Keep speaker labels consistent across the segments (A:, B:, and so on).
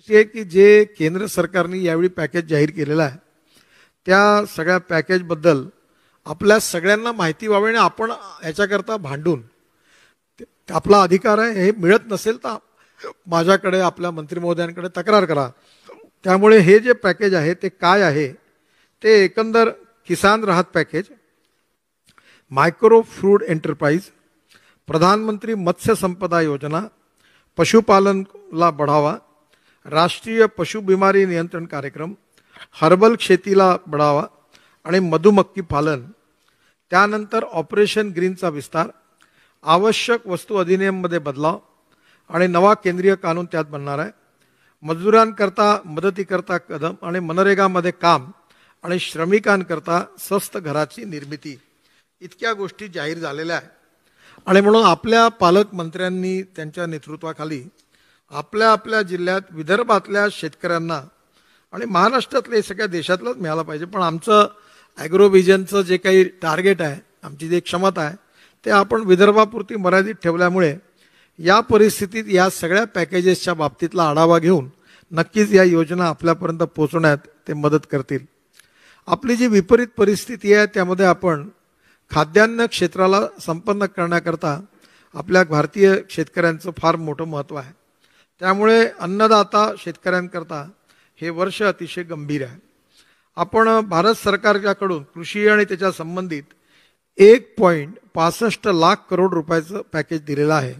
A: अशी आहे की जे केंद्र सरकारने यावेळी पॅकेज जाहीर केलेलं आहे त्या सगळ्या पॅकेजबद्दल आपल्या सगळ्यांना माहिती व्हावी आणि आपण याच्याकरता भांडून आपला अधिकार आहे हे मिळत नसेल तर माझ्याकडे आपल्या मंत्री महोदयांकडे तक्रार करा त्यामुळे हे जे पॅकेज आहे ते काय आहे ते एकंदर किसान राहत पॅकेज मायक्रो फ्रूड एंटरप्राईज प्रधानमंत्री मत्स्य संपदा योजना पशुपालनला बढावा राष्ट्रीय पशु नियंत्रण कार्यक्रम हर्बल शेतीला बढावा आणि मधुमक्की पालन त्यानंतर ऑपरेशन ग्रीनचा विस्तार आवश्यक वस्तू अधिनियममध्ये बदलाव आणि नवा केंद्रीय कानून त्यात बनणार आहे मजुरांकरता मदतीकरता कदम आणि मनरेगामध्ये काम आणि श्रमिकांकरता स्वस्त घराची निर्मिती इतक्या गोष्टी जाहीर झालेल्या आहे आणि म्हणून आपल्या पालकमंत्र्यांनी त्यांच्या नेतृत्वाखाली आपल्या आपल्या जिल्ह्यात विदर्भातल्या शेतकऱ्यांना आणि महाराष्ट्रातले सगळ्या देशातलंच मिळालं पाहिजे पण आमचं ॲग्रोविजनचं जे काही टार्गेट आहे आमची जी क्षमता आहे ते आपण विदर्भापुरती मर्यादित ठेवल्यामुळे या परिस्थितीत या सगळ्या पॅकेजेसच्या बाबतीतला आढावा घेऊन नक्कीच या योजना आपल्यापर्यंत पोचवण्यात ते मदत करतील आपली जी विपरीत परिस्थिती आहे त्यामध्ये आपण खाद्यान्न क्षेत्राला संपन्न करण्याकरता आपल्या भारतीय शेतकऱ्यांचं फार मोठं महत्त्व आहे त्यामुळे अन्नदाता शेतकऱ्यांकरता हे वर्ष अतिशय गंभीर आहे आपण भारत सरकारच्याकडून कृषी आणि त्याच्या संबंधित एक पॉईंट पासष्ट लाख करोड रुपयाचं पॅकेज दिलेलं आहे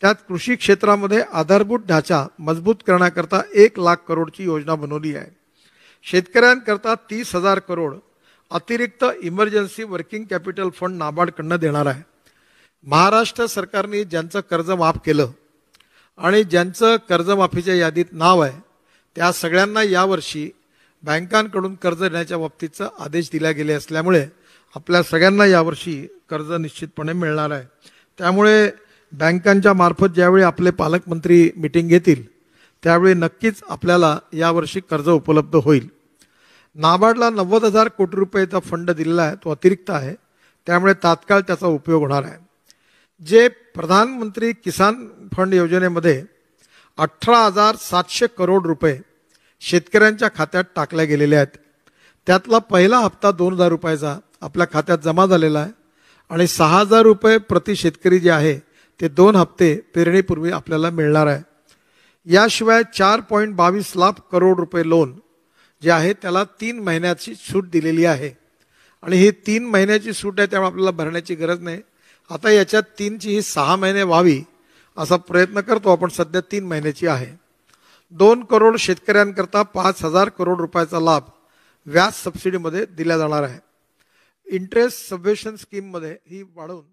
A: त्यात कृषी क्षेत्रामध्ये आधारभूत ढाचा मजबूत करण्याकरता एक लाख करोडची योजना बनवली आहे शेतकऱ्यांकरता तीस हजार करोड अतिरिक्त इमर्जन्सी वर्किंग कॅपिटल फंड नाबार्डकडनं देणार आहे महाराष्ट्र सरकारने ज्यांचं कर्ज माफ केलं आणि ज्यांचं कर्जमाफीच्या यादीत नाव आहे त्या सगळ्यांना यावर्षी बँकांकडून कर्ज देण्याच्या बाबतीचं आदेश दिला गेले असल्यामुळे आपल्या सगळ्यांना यावर्षी कर्ज निश्चितपणे मिळणार आहे त्यामुळे बँकांच्या मार्फत ज्यावेळी आपले पालकमंत्री मिटिंग घेतील त्यावेळी नक्कीच आपल्याला यावर्षी कर्ज उपलब्ध होईल नाबार्डला नव्वद हजार कोटी रुपयेचा फंड दिलेला आहे तो अतिरिक्त आहे त्यामुळे तात्काळ त्याचा उपयोग होणार आहे जे प्रधानमंत्री किसान फंड योजनेमध्ये अठरा हजार सातशे करोड रुपये शेतकऱ्यांच्या खात्यात टाकल्या गेलेल्या आहेत त्यातला पहिला हप्ता दोन हजार रुपयाचा आपल्या खात्यात जमा झालेला आहे आणि सहा हजार रुपये प्रति शेतकरी जे आहे ते दोन हप्ते पेरणीपूर्वी आपल्याला मिळणार आहे याशिवाय चार पॉईंट बावीस लाख करोड रुपये लोन जे आहे त्याला तीन महिन्याची सूट दिलेली आहे आणि ही तीन महिन्याची सूट आहे त्यामुळे आपल्याला भरण्याची गरज नाही आता याच्यात तीनची ही सहा महिने व्हावी असा प्रयत्न करतो आपण सध्या तीन महिन्याची आहे दोन करोड शेतकऱ्यांकरता पाच हजार करोड रुपयाचा लाभ व्याज सबसिडीमध्ये दिला जाणार आहे इंटरेस्ट सबवेशन स्कीममध्ये ही वाढवून